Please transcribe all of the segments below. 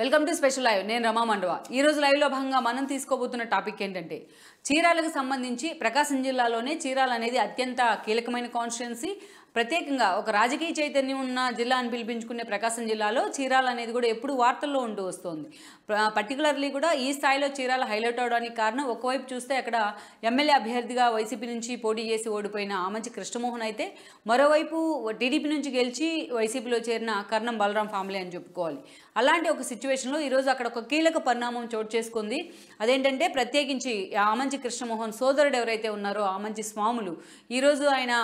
welcome to special live నేను రమా Mandava live లైవ్లో భాగంగా మనం తీసుకోబోతున్న టాపిక్ ఏంటంటే చీరాలకు సంబంధించి ప్రకాశం జిల్లాలోనే చీరాలు అనేది అత్యంత కీలకమైన కాన్స్టిట్యున్సీ ప్రత్యేకంగా ఒక రాజకీయ చైతన్యం ఉన్న జిల్లా అని పిలిపించుకునే ప్రకాశం జిల్లాలో చీరాల అనేది కూడా ఎప్పుడు వార్తల్లో ఉంటూ వస్తుంది పర్టికులర్లీ కూడా ఈ స్థాయిలో చీరాలు హైలైట్ అవడానికి కారణం ఒకవైపు చూస్తే అక్కడ ఎమ్మెల్యే అభ్యర్థిగా వైసీపీ నుంచి పోటీ చేసి ఓడిపోయిన ఆమంచి కృష్ణమోహన్ అయితే మరోవైపు టీడీపీ నుంచి గెలిచి వైసీపీలో చేరిన కర్ణం బలరాం ఫ్యామిలీ అని చెప్పుకోవాలి అలాంటి ఒక సిచ్యువేషన్లో ఈరోజు అక్కడ ఒక కీలక పరిణామం చోటు చేసుకుంది అదేంటంటే ప్రత్యేకించి ఆమంచి కృష్ణమోహన్ సోదరుడు ఎవరైతే ఉన్నారో ఆమంచి స్వాములు ఈరోజు ఆయన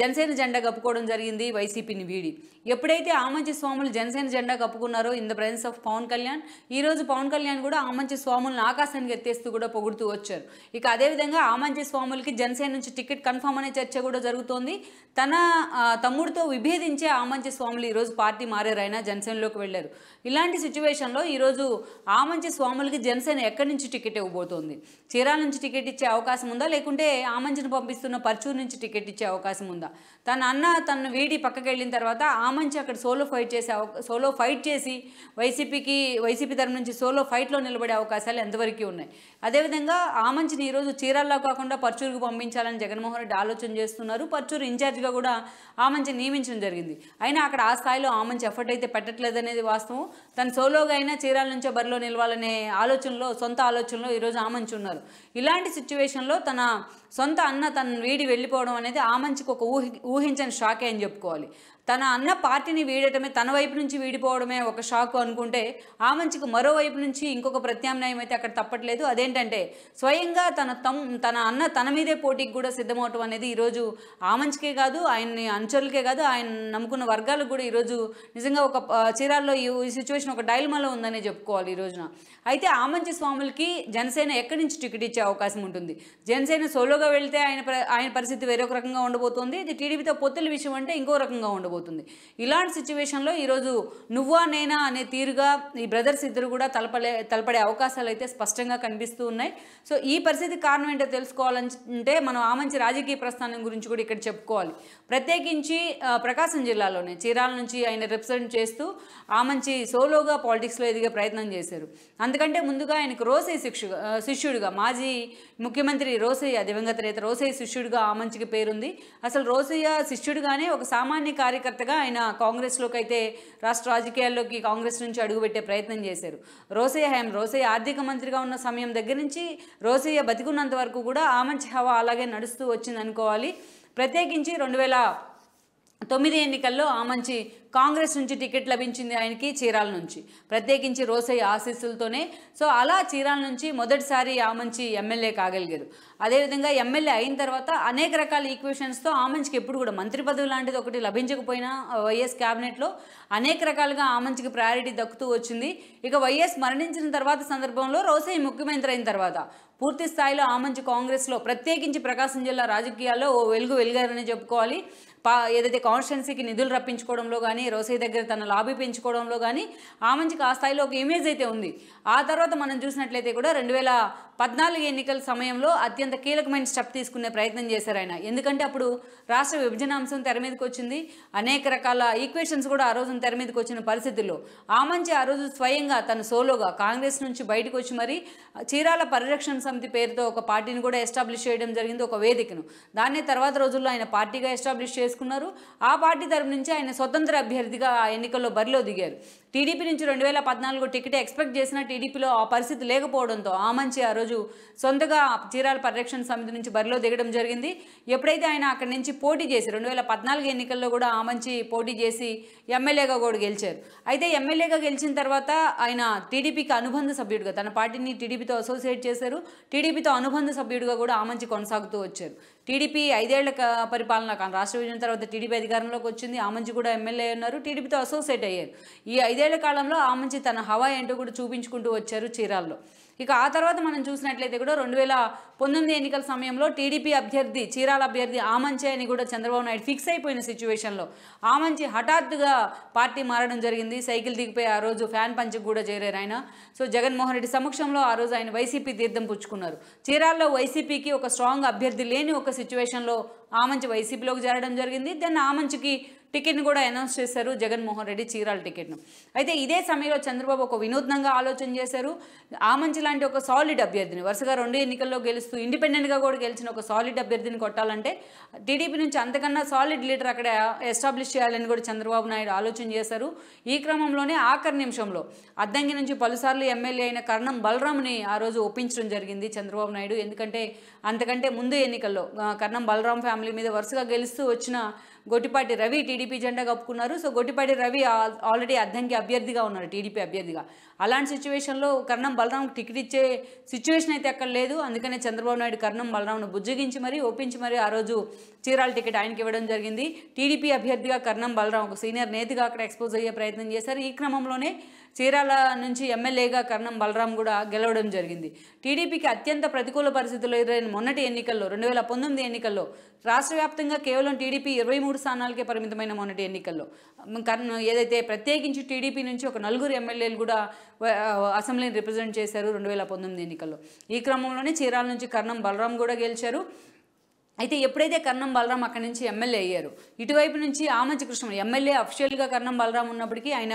జనసేన జెండా కప్పుకోవడం జరిగింది వైసీపీని వీడి ఎప్పుడైతే ఆమంచి స్వాములు జనసేన జెండా కప్పుకున్నారో in the presence of Pawan Kalyan ఈరోజు పవన్ కళ్యాణ్ కూడా ఆమంచి స్వాములను ఆకాశానికి ఎత్తేస్తూ కూడా పొగుడుతూ వచ్చారు ఇక అదేవిధంగా ఆమంచి స్వాములకి జనసేన నుంచి టికెట్ కన్ఫామ్ అనే చర్చ కూడా జరుగుతోంది తన తమ్ముడితో విభేదించే ఆమంచి స్వాములు ఈరోజు పార్టీ మారారు జనసేనలోకి వెళ్ళారు ఇలాంటి సిచ్యువేషన్లో ఈరోజు ఆమంచి స్వాములకి జనసేన ఎక్కడి నుంచి టికెట్ ఇవ్వబోతోంది చీరాల నుంచి టికెట్ ఇచ్చే అవకాశం ఉందా లేకుంటే ఆమంచిని పంపిస్తున్న పర్చూరు నుంచి టికెట్ ఇచ్చే అవకాశం ఉందా తన అన్న తను వీడి పక్కకి వెళ్ళిన తర్వాత మంచి అక్కడ సోలో ఫైట్ చేసే సోలో ఫైట్ చేసి వైసీపీకి వైసీపీ తరఫు నుంచి సోలో ఫైట్లో నిలబడే అవకాశాలు ఎంతవరకు ఉన్నాయి అదేవిధంగా మంచిని ఈరోజు చీరాల్లో కాకుండా పర్చూరుకు పంపించాలని జగన్మోహన్ రెడ్డి ఆలోచన చేస్తున్నారు పర్చూరు ఇన్ఛార్జ్గా కూడా ఆ మంచి నియమించడం జరిగింది అయినా అక్కడ ఆ స్థాయిలో ఆ మంచి ఎఫర్ట్ అయితే పెట్టట్లేదనేది వాస్తవం తను సోలోగా అయినా చీరాల నుంచో బరిలో నిలవాలనే ఆలోచనలో సొంత ఆలోచనలో ఈరోజు ఆ మంచి ఉన్నారు ఇలాంటి సిచ్యువేషన్లో తన సొంత అన్న తను వీడి వెళ్ళిపోవడం అనేది ఆ మంచికి ఒక ఊహి ఊహించని షాకే అని చెప్పుకోవాలి తన అన్న పార్టీని వీడటమే తన వైపు నుంచి వీడిపోవడమే ఒక షాక్ అనుకుంటే ఆ మంచికి మరోవైపు నుంచి ఇంకొక ప్రత్యామ్నాయం అయితే అక్కడ తప్పట్లేదు అదేంటంటే స్వయంగా తన తమ్ తన అన్న తన మీదే పోటీకి కూడా సిద్ధమవటం అనేది ఈరోజు ఆ మంచికే కాదు ఆయన్ని అనుచరులకే కాదు ఆయన నమ్ముకున్న వర్గాలకు కూడా ఈరోజు నిజంగా ఒక చీరాల్లో ఈ సిచ్యువేషన్ ఒక డైల్మాలో ఉందనే చెప్పుకోవాలి ఈ రోజున అయితే ఆ మంచి స్వాములకి జనసేన ఎక్కడి నుంచి టికెట్ ఇచ్చే అవకాశం ఉంటుంది జనసేన సోలోగా వెళ్తే ఆయన ఆయన పరిస్థితి వేరొక రకంగా ఉండబోతోంది ఇది టీడీపీతో పొత్తుల విషయం అంటే ఇంకో రకంగా ఉండబోతుంది కాబోతుంది ఇలాంటి సిచ్యువేషన్లో ఈరోజు నువ్వా నేనా అనే తీరుగా ఈ బ్రదర్స్ ఇద్దరు కూడా తలపలే తలపడే అవకాశాలు అయితే స్పష్టంగా కనిపిస్తూ ఉన్నాయి సో ఈ పరిస్థితి కారణం ఏంటో తెలుసుకోవాలంటే మనం ఆ మంచి రాజకీయ ప్రస్థానం గురించి కూడా ఇక్కడ చెప్పుకోవాలి ప్రత్యేకించి ప్రకాశం జిల్లాలోనే చీరాల నుంచి ఆయన రిప్రజెంట్ చేస్తూ ఆ మంచి సోలోగా పాలిటిక్స్లో ఎదిగే ప్రయత్నం చేశారు అందుకంటే ముందుగా ఆయనకు రోసే శిక్షు శిష్యుడిగా మాజీ ముఖ్యమంత్రి రోసయ్య దివంగత రేత రోసయ్య శిష్యుడిగా మంచికి పేరుంది అసలు రోసయ్య శిష్యుడిగానే ఒక సామాన్య కార్యక్రమం కార్యకర్తగా ఆయన కాంగ్రెస్లోకి అయితే రాష్ట్ర రాజకీయాల్లోకి కాంగ్రెస్ నుంచి అడుగుపెట్టే ప్రయత్నం చేశారు రోసయ్య హయాం రోసయ్య ఆర్థిక మంత్రిగా ఉన్న సమయం దగ్గర నుంచి రోసయ్య బతికున్నంత వరకు కూడా ఆ మంచి హవా అలాగే నడుస్తూ వచ్చింది అనుకోవాలి ప్రత్యేకించి రెండు వేల తొమ్మిది ఎన్నికల్లో ఆ మంచి కాంగ్రెస్ నుంచి టికెట్ లభించింది ఆయనకి చీరాల నుంచి ప్రత్యేకించి రోసయ్య ఆశీస్సులతోనే సో అలా చీరాల నుంచి మొదటిసారి ఆ మంచి ఎమ్మెల్యే కాగలిగారు అదేవిధంగా ఎమ్మెల్యే అయిన తర్వాత అనేక రకాల ఈక్వేషన్స్తో ఆ మంచికి ఎప్పుడు కూడా మంత్రి పదవి లాంటిది ఒకటి లభించకపోయినా వైఎస్ క్యాబినెట్లో అనేక రకాలుగా ఆ మంచికి ప్రయారిటీ దక్కుతూ వచ్చింది ఇక వైఎస్ మరణించిన తర్వాత సందర్భంలో రోసయ్య ముఖ్యమంత్రి అయిన తర్వాత పూర్తి స్థాయిలో ఆ మంచి కాంగ్రెస్లో ప్రత్యేకించి ప్రకాశం జిల్లా రాజకీయాల్లో ఓ వెలుగు వెలిగారని చెప్పుకోవాలి పా ఏదైతే కాన్స్టిట్యున్సీకి నిధులు రప్పించుకోవడంలో కానీ రోసయ్య దగ్గర తన లాబీ పెంచుకోవడంలో కానీ మంచికి ఆ స్థాయిలో ఒక ఇమేజ్ అయితే ఉంది ఆ తర్వాత మనం చూసినట్లయితే కూడా రెండు వేల పద్నాలుగు ఎన్నికల సమయంలో అత్యంత కీలకమైన స్టెప్ తీసుకునే ప్రయత్నం చేశారు ఆయన ఎందుకంటే అప్పుడు రాష్ట్ర విభజన అంశం తెర మీదకి వచ్చింది అనేక రకాల ఈక్వేషన్స్ కూడా ఆ రోజున తెర మీదకి వచ్చిన పరిస్థితుల్లో ఆ మంచి ఆ రోజు స్వయంగా తను సోలోగా కాంగ్రెస్ నుంచి బయటకు వచ్చి మరి చీరాల పరిరక్షణ సమితి పేరుతో ఒక పార్టీని కూడా ఎస్టాబ్లిష్ చేయడం జరిగింది ఒక వేదికను దాన్ని తర్వాత రోజుల్లో ఆయన పార్టీగా ఎస్టాబ్లిష్ చేసి చేసుకున్నారు ఆ పార్టీ తరపు నుంచి ఆయన స్వతంత్ర అభ్యర్థిగా ఎన్నికల్లో బరిలో దిగారు టీడీపీ నుంచి రెండు వేల పద్నాలుగు టికెట్ ఎక్స్పెక్ట్ చేసిన టీడీపీలో ఆ పరిస్థితి లేకపోవడంతో ఆమంచి ఆ రోజు సొంతగా చీరాల పరిరక్షణ సమితి నుంచి బరిలో దిగడం జరిగింది ఎప్పుడైతే ఆయన అక్కడి నుంచి పోటీ చేసి రెండు వేల పద్నాలుగు ఎన్నికల్లో కూడా ఆమంచి పోటీ చేసి ఎమ్మెల్యేగా కూడా గెలిచారు అయితే ఎమ్మెల్యేగా గెలిచిన తర్వాత ఆయన టీడీపీకి అనుబంధ సభ్యుడిగా తన పార్టీని టీడీపీతో అసోసియేట్ చేశారు టీడీపీతో అనుబంధ సభ్యుడిగా కూడా మంచి కొనసాగుతూ వచ్చారు టీడీపీ ఐదేళ్ల పరిపాలన రాష్ట్ర విభజన తర్వాత టీడీపీ అధికారంలోకి వచ్చింది ఆమంచి కూడా ఎమ్మెల్యే ఉన్నారు టీడీపీతో అసోసియేట్ అయ్యారు ఈ ఐదేళ్ళ ఐదేళ్ల కాలంలో మంచి తన హవా ఏంటో కూడా చూపించుకుంటూ వచ్చారు చీరాల్లో ఇక ఆ తర్వాత మనం చూసినట్లయితే కూడా రెండు వేల పంతొమ్మిది ఎన్నికల సమయంలో టీడీపీ అభ్యర్థి చీరాల అభ్యర్థి ఆమంచే అని కూడా చంద్రబాబు నాయుడు ఫిక్స్ అయిపోయిన సిచ్యువేషన్లో ఆమంచి హఠాత్తుగా పార్టీ మారడం జరిగింది సైకిల్ దిగిపోయి ఆ రోజు ఫ్యాన్ పంచ్కి కూడా చేరారు ఆయన సో జగన్మోహన్ రెడ్డి సమక్షంలో ఆ రోజు ఆయన వైసీపీ తీర్థం పుచ్చుకున్నారు చీరాల్లో వైసీపీకి ఒక స్ట్రాంగ్ అభ్యర్థి లేని ఒక సిచ్యువేషన్లో ఆమంచి వైసీపీలోకి చేరడం జరిగింది దెన్ ఆమంచికి టికెట్ను కూడా అనౌన్స్ చేశారు జగన్మోహన్ రెడ్డి చీరాల టికెట్ను అయితే ఇదే సమయంలో చంద్రబాబు ఒక వినూత్నంగా ఆలోచన చేశారు ఆమంచి లాంటి ఒక సాలిడ్ అభ్యర్థిని వరుసగా రెండు ఎన్నికల్లో గెలుస్తూ ఇండిపెండెంట్గా కూడా గెలిచిన ఒక సాలిడ్ అభ్యర్థిని కొట్టాలంటే టీడీపీ నుంచి అంతకన్నా సాలిడ్ లీడర్ అక్కడ ఎస్టాబ్లిష్ చేయాలని కూడా చంద్రబాబు నాయుడు ఆలోచన చేశారు ఈ క్రమంలోనే ఆఖరి నిమిషంలో అద్దంకి నుంచి పలుసార్లు ఎమ్మెల్యే అయిన కర్ణం బలరామ్ని ఆ రోజు ఒప్పించడం జరిగింది చంద్రబాబు నాయుడు ఎందుకంటే అంతకంటే ముందు ఎన్నికల్లో కర్ణం బలరాం ఫ్యామిలీ మీద వరుసగా గెలుస్తూ వచ్చిన గొట్టిపాటి రవి టీడీపీ జెండా కప్పుకున్నారు సో గొట్టిపాటి రవి ఆల్రెడీ అద్దంకి అభ్యర్థిగా ఉన్నారు టీడీపీ అభ్యర్థిగా అలాంటి సిచ్యువేషన్లో కర్ణం బలరాం టికెట్ ఇచ్చే సిచ్యువేషన్ అయితే అక్కడ లేదు అందుకనే చంద్రబాబు నాయుడు కర్ణం బలరామును బుజ్జగించి మరీ ఒప్పించి మరీ ఆ రోజు చీరాల టికెట్ ఆయనకి ఇవ్వడం జరిగింది టీడీపీ అభ్యర్థిగా కర్ణం బలరాం ఒక సీనియర్ నేతగా అక్కడ ఎక్స్పోజ్ అయ్యే ప్రయత్నం చేశారు ఈ క్రమంలోనే చీరాల నుంచి ఎమ్మెల్యేగా కర్ణం బలరాం కూడా గెలవడం జరిగింది టీడీపీకి అత్యంత ప్రతికూల పరిస్థితుల్లో ఎదురైన మొన్నటి ఎన్నికల్లో రెండు వేల పంతొమ్మిది ఎన్నికల్లో రాష్ట్ర వ్యాప్తంగా కేవలం టీడీపీ ఇరవై మూడు స్థానాలకే పరిమితమైన మొన్నటి ఎన్నికల్లో కర్ణ ఏదైతే ప్రత్యేకించి టీడీపీ నుంచి ఒక నలుగురు ఎమ్మెల్యేలు కూడా అసెంబ్లీని రిప్రజెంట్ చేశారు రెండు వేల పంతొమ్మిది ఎన్నికల్లో ఈ క్రమంలోనే చీరాల నుంచి కర్ణం బలరాం కూడా గెలిచారు అయితే ఎప్పుడైతే కర్ణం బలరాం అక్కడి నుంచి ఎమ్మెల్యే అయ్యారు ఇటువైపు నుంచి ఆమంచి కృష్ణ ఎమ్మెల్యే అఫిషియల్గా కర్ణం బలరాం ఉన్నప్పటికీ ఆయన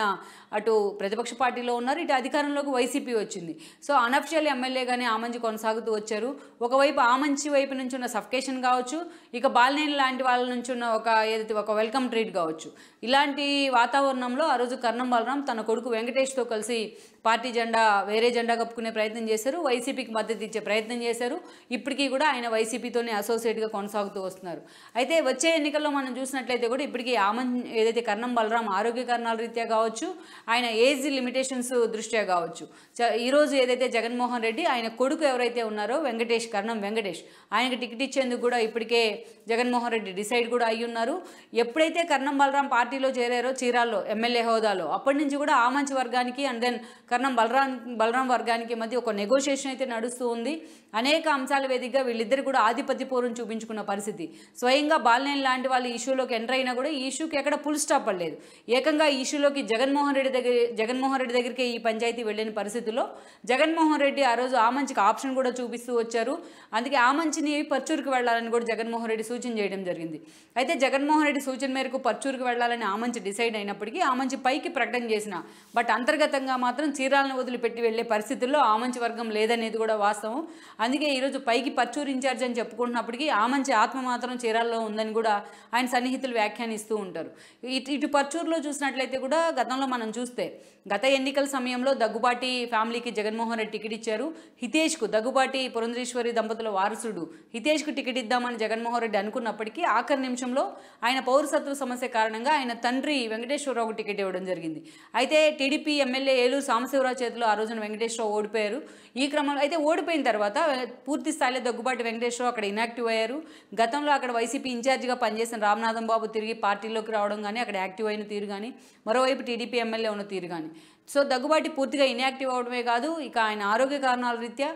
అటు ప్రతిపక్ష పార్టీలో ఉన్నారు ఇటు అధికారంలోకి వైసీపీ వచ్చింది సో అనఫిషియల్ ఎమ్మెల్యేగానే ఆమంచి కొనసాగుతూ వచ్చారు ఒకవైపు ఆమంచి వైపు నుంచి ఉన్న సఫకేషన్ కావచ్చు ఇక బాలినేని లాంటి వాళ్ళ నుంచి ఉన్న ఒక ఏదైతే ఒక వెల్కమ్ ట్రీట్ కావచ్చు ఇలాంటి వాతావరణంలో ఆ రోజు కర్ణం బలరాం తన కొడుకు వెంకటేష్తో కలిసి పార్టీ జెండా వేరే జెండా కప్పుకునే ప్రయత్నం చేశారు వైసీపీకి మద్దతు ఇచ్చే ప్రయత్నం చేశారు ఇప్పటికీ కూడా ఆయన వైసీపీతోనే అసోసియేట్గా కొనసాగుతూ వస్తున్నారు అయితే వచ్చే ఎన్నికల్లో మనం చూసినట్లయితే కూడా ఇప్పటికీ ఆమన్ ఏదైతే కర్ణం బలరాం ఆరోగ్య కారణాల రీత్యా కావచ్చు ఆయన ఏజ్ లిమిటేషన్స్ దృష్ట్యా కావచ్చు ఈరోజు ఏదైతే జగన్మోహన్ రెడ్డి ఆయన కొడుకు ఎవరైతే ఉన్నారో వెంకటేష్ కర్ణం వెంకటేష్ ఆయనకి టికెట్ ఇచ్చేందుకు కూడా ఇప్పటికే జగన్మోహన్ రెడ్డి డిసైడ్ కూడా అయ్యి ఉన్నారు ఎప్పుడైతే కర్ణం బలరాం పార్టీలో చేరారో చీరాల్లో ఎమ్మెల్యే హోదాలో అప్పటి నుంచి కూడా ఆమంచి వర్గానికి అండ్ దెన్ కర్ణం బలరాం బలరాం వర్గానికి మధ్య ఒక నెగోషియేషన్ అయితే నడుస్తూ ఉంది అనేక అంశాల వేదికగా వీళ్ళిద్దరు కూడా ఆధిపత్య పోరును చూపించుకున్న పరిస్థితి స్వయంగా బాలనేని లాంటి వాళ్ళు ఇష్యూలోకి ఎంటర్ అయినా కూడా ఈ ఇష్యూకి ఎక్కడ ఫుల్ స్టాప్ పడలేదు ఏకంగా ఈ ఇష్యూలోకి జగన్మోహన్ రెడ్డి దగ్గర జగన్మోహన్ రెడ్డి దగ్గరికే ఈ పంచాయతీ వెళ్ళిన పరిస్థితుల్లో జగన్మోహన్ రెడ్డి ఆ రోజు ఆ మంచికి ఆప్షన్ కూడా చూపిస్తూ వచ్చారు అందుకే ఆ మంచిని పర్చూరుకి వెళ్ళాలని కూడా జగన్మోహన్ రెడ్డి సూచన చేయడం జరిగింది అయితే జగన్మోహన్ రెడ్డి సూచన మేరకు పర్చూరుకి వెళ్ళాలని ఆ మంచి డిసైడ్ అయినప్పటికీ ఆ మంచి పైకి ప్రకటన చేసిన బట్ అంతర్గతంగా మాత్రం చీరాలను వదిలిపెట్టి వెళ్లే పరిస్థితుల్లో ఆమంచి వర్గం లేదనేది కూడా వాస్తవం అందుకే ఈరోజు పైకి పర్చూరు ఇన్ఛార్జ్ అని చెప్పుకుంటున్నప్పటికీ ఆమంచి ఆత్మ మాత్రం చీరాల్లో ఉందని కూడా ఆయన సన్నిహితులు వ్యాఖ్యానిస్తూ ఉంటారు ఇటు ఇటు పర్చూరులో చూసినట్లయితే కూడా గతంలో మనం చూస్తే గత ఎన్నికల సమయంలో దగ్గుబాటి ఫ్యామిలీకి జగన్మోహన్ రెడ్డి టికెట్ ఇచ్చారు హితేష్కు దగ్గుబాటి పురంధరేశ్వరి దంపతుల వారసుడు హితేష్కు టికెట్ ఇద్దామని జగన్మోహన్ రెడ్డి అనుకున్నప్పటికీ ఆఖరి నిమిషంలో ఆయన పౌరసత్వ సమస్య కారణంగా ఆయన తండ్రి వెంకటేశ్వరరావుకు టికెట్ ఇవ్వడం జరిగింది అయితే టీడీపీ ఎమ్మెల్యే ఏలూరు మహాశివరావు చేతిలో ఆ రోజున వెంకటేశ్వరరావు ఓడిపోయారు ఈ క్రమంలో అయితే ఓడిపోయిన తర్వాత పూర్తి స్థాయిలో దగ్గుబాటి వెంకటేశ్వరరావు అక్కడ ఇనాక్టివ్ అయ్యారు గతంలో అక్కడ వైసీపీ ఇన్ఛార్జిగా పనిచేసిన రామనాథం బాబు తిరిగి పార్టీలోకి రావడం కానీ అక్కడ యాక్టివ్ అయిన తీరు కానీ మరోవైపు టీడీపీ ఎమ్మెల్యే ఉన్న తీరు కానీ సో దగ్గుబాటి పూర్తిగా ఇన్యాక్టివ్ అవడమే కాదు ఇక ఆయన ఆరోగ్య కారణాల రీత్యా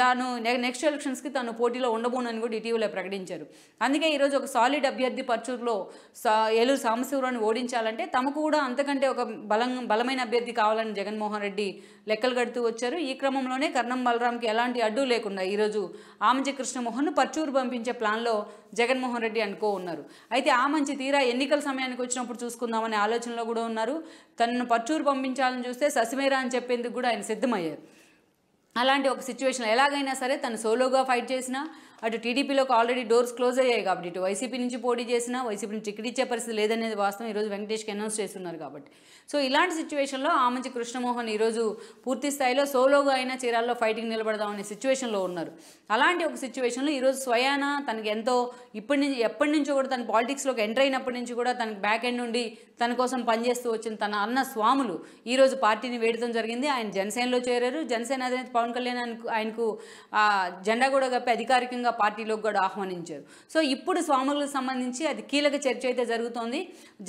తాను నెక్స్ట్ ఎలక్షన్స్కి తను పోటీలో ఉండబోనని కూడా ఇటీవలే ప్రకటించారు అందుకే ఈరోజు ఒక సాలిడ్ అభ్యర్థి పర్చూరులో సా ఏలూరు సాంబశివరాన్ని ఓడించాలంటే తమకు కూడా అంతకంటే ఒక బలం బలమైన అభ్యర్థి కావాలని జగన్మోహన్ రెడ్డి లెక్కలు కడుతూ వచ్చారు ఈ క్రమంలోనే కర్ణం బలరాంకి ఎలాంటి అడ్డు లేకుండా ఈరోజు ఆమంచి కృష్ణమోహన్ను పర్చూరు పంపించే ప్లాన్లో జగన్మోహన్ రెడ్డి అనుకో ఉన్నారు అయితే ఆ మంచి తీరా ఎన్నికల సమయానికి వచ్చినప్పుడు చూసుకుందామనే ఆలోచనలో కూడా ఉన్నారు తనను పర్చూరు పంపించాలని చూస్తే ససిమేరా అని చెప్పేందుకు కూడా ఆయన సిద్ధమయ్యారు అలాంటి ఒక సిచ్యువేషన్లో ఎలాగైనా సరే తను సోలోగా ఫైట్ చేసినా అటు టీడీపీలోకి ఆల్రెడీ డోర్స్ క్లోజ్ అయ్యాయి కాబట్టి ఇటు వైసీపీ నుంచి పోటీ చేసినా వైసీపీ నుంచి టికెట్ ఇచ్చే పరిస్థితి లేదనేది వాస్తవం ఈరోజు వెంకటేష్కి అనౌన్స్ చేస్తున్నారు కాబట్టి సో ఇలాంటి సిచ్యువేషన్లో మంచి కృష్ణమోహన్ ఈరోజు పూర్తి స్థాయిలో సోలోగా అయినా చీరాల్లో ఫైటింగ్ నిలబడదామనే సిచ్యువేషన్లో ఉన్నారు అలాంటి ఒక సిచ్యువేషన్లో ఈరోజు స్వయాన తనకి ఎంతో ఇప్పటి నుంచి ఎప్పటి నుంచో కూడా తన పాలిటిక్స్లోకి ఎంటర్ అయినప్పటి నుంచి కూడా తనకి బ్యాక్ ఎండ్ నుండి తన కోసం పనిచేస్తూ వచ్చిన తన అన్న స్వాములు ఈరోజు పార్టీని వేయడం జరిగింది ఆయన జనసేనలో చేరారు జనసేన అధినేత పవన్ కళ్యాణ్ ఆయనకు జెండా కూడా కప్పి అధికారికంగా స్వయంగా పార్టీలోకి కూడా ఆహ్వానించారు సో ఇప్పుడు స్వాములకు సంబంధించి అది కీలక చర్చ అయితే జరుగుతోంది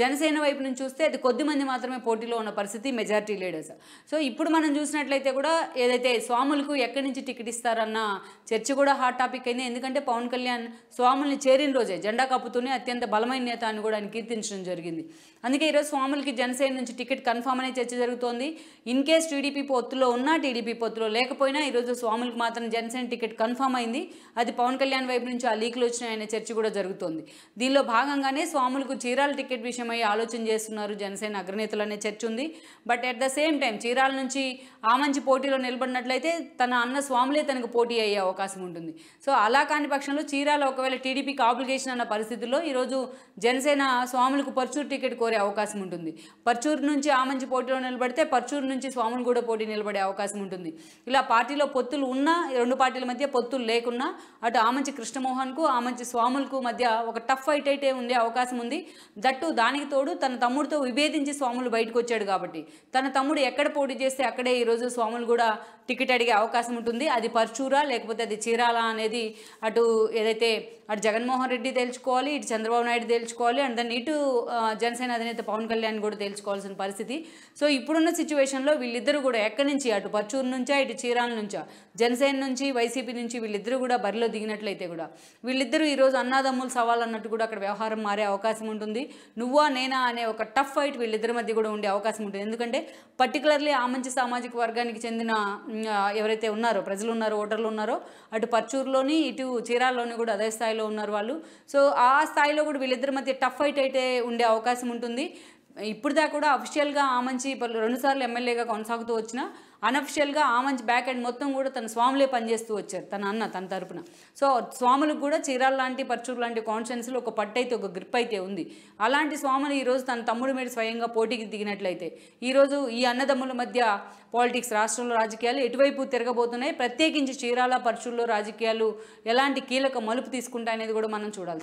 జనసేన వైపు నుంచి చూస్తే అది కొద్దిమంది మాత్రమే పోటీలో ఉన్న పరిస్థితి మెజారిటీ లీడర్స్ సో ఇప్పుడు మనం చూసినట్లయితే కూడా ఏదైతే స్వాములకు ఎక్కడి నుంచి టికెట్ ఇస్తారన్న చర్చ కూడా హాట్ టాపిక్ అయింది ఎందుకంటే పవన్ కళ్యాణ్ స్వాముల్ని చేరిన రోజే జెండా కప్పుతూనే అత్యంత బలమైన నేత అని కూడా ఆయన కీర్తించడం జరిగింది అందుకే ఈరోజు స్వాములకి జనసేన నుంచి టికెట్ కన్ఫామ్ అనే చర్చ జరుగుతోంది ఇన్ కేస్ టీడీపీ పొత్తులో ఉన్నా టీడీపీ పొత్తులో లేకపోయినా ఈరోజు స్వాములకు మాత్రం జనసేన టికెట్ కన్ఫామ్ అయింది అది పవన్ కళ్యాణ్ వైపు నుంచి ఆ లీకులు వచ్చినాయనే చర్చ కూడా జరుగుతోంది దీనిలో భాగంగానే స్వాములకు చీరాల టికెట్ విషయమై ఆలోచన చేస్తున్నారు జనసేన అగ్రనేతలు అనే చర్చ ఉంది but at the same time Chirala నుంచి ఆ మంచి పోటీలో నిలబడినట్లయితే తన అన్న స్వాములే తనకు పోటీ అయ్యే అవకాశం ఉంటుంది సో అలా కాని పక్షంలో చీరాల ఒకవేళ టీడీపీకి ఆబ్లిగేషన్ అన్న పరిస్థితుల్లో ఈరోజు జనసేన స్వాములకు పర్చూర్ టికెట్ కోరే అవకాశం ఉంటుంది పర్చూరు నుంచి ఆమంచి పోటీలో నిలబడితే పర్చూరు నుంచి కూడా పోటీ నిలబడే అవకాశం ఉంటుంది ఇలా పార్టీలో పొత్తులు ఉన్నా రెండు పార్టీల మధ్య పొత్తులు లేకున్నా అటు ఆమంచి కృష్ణమోహన్కు ఆమంచి స్వాములకు మధ్య ఒక టఫ్ ఫైట్ అయితే ఉండే అవకాశం ఉంది దట్టు దానికి తోడు తన తమ్ముడితో విభేదించి స్వాములు బయటకు వచ్చాడు కాబట్టి తన తమ్ముడు ఎక్కడ పోటీ చేస్తే అక్కడే ఈరోజు స్వాములు కూడా టికెట్ అడిగే అవకాశం ఉంటుంది అది పర్చూరా లేకపోతే అది చీరాలా అనేది అటు ఏదైతే అటు జగన్మోహన్ రెడ్డి తేల్చుకోవాలి ఇటు చంద్రబాబు నాయుడు తేల్చుకోవాలి అండ్ దాన్ని ఇటు జనసేన అధినేత పవన్ కళ్యాణ్ కూడా తేల్చుకోవాల్సిన పరిస్థితి సో ఇప్పుడున్న సిచ్యువేషన్లో వీళ్ళిద్దరూ కూడా ఎక్కడి నుంచి అటు పర్చూరు నుంచా ఇటు చీరాల నుంచా జనసేన నుంచి వైసీపీ నుంచి వీళ్ళిద్దరూ కూడా బరిలో దిగినట్లయితే కూడా వీళ్ళిద్దరూ ఈరోజు అన్నాదమ్ములు సవాల్ అన్నట్టు కూడా అక్కడ వ్యవహారం మారే అవకాశం ఉంటుంది నువ్వా నేనా అనే ఒక టఫ్ ఫైట్ వీళ్ళిద్దరి మధ్య కూడా ఉండే అవకాశం ఉంటుంది ఎందుకంటే పర్టికులర్లీ ఆ మంచి సామాజిక వర్గానికి చెందిన ఎవరైతే ఉన్నారో ప్రజలు ఉన్నారో ఓటర్లు ఉన్నారో అటు పర్చూరులోని ఇటు చీరాల్లోని కూడా అదే స్థాయిలో ఉన్నారు వాళ్ళు సో ఆ స్థాయిలో కూడా వీళ్ళిద్దరి మధ్య టఫ్ ఫైట్ అయితే ఉండే అవకాశం ఉంటుంది జరుగుతుంది ఇప్పుడు దాకా కూడా అఫిషియల్గా మంచి రెండుసార్లు ఎమ్మెల్యేగా కొనసాగుతూ వచ్చిన ఆ మంచి బ్యాక్ అండ్ మొత్తం కూడా తన స్వాములే పనిచేస్తూ వచ్చారు తన అన్న తన తరపున సో స్వాములకు కూడా చీరాల లాంటి పర్చూరు లాంటి కాన్షియన్స్లో ఒక పట్టయితే ఒక గ్రిప్ అయితే ఉంది అలాంటి స్వాములు ఈరోజు తన తమ్ముడు మీద స్వయంగా పోటీకి దిగినట్లయితే ఈరోజు ఈ అన్నదమ్ముల మధ్య పాలిటిక్స్ రాష్ట్రంలో రాజకీయాలు ఎటువైపు తిరగబోతున్నాయి ప్రత్యేకించి చీరాల పర్చూరులో రాజకీయాలు ఎలాంటి కీలక మలుపు తీసుకుంటాయనేది కూడా మనం చూడాల్సి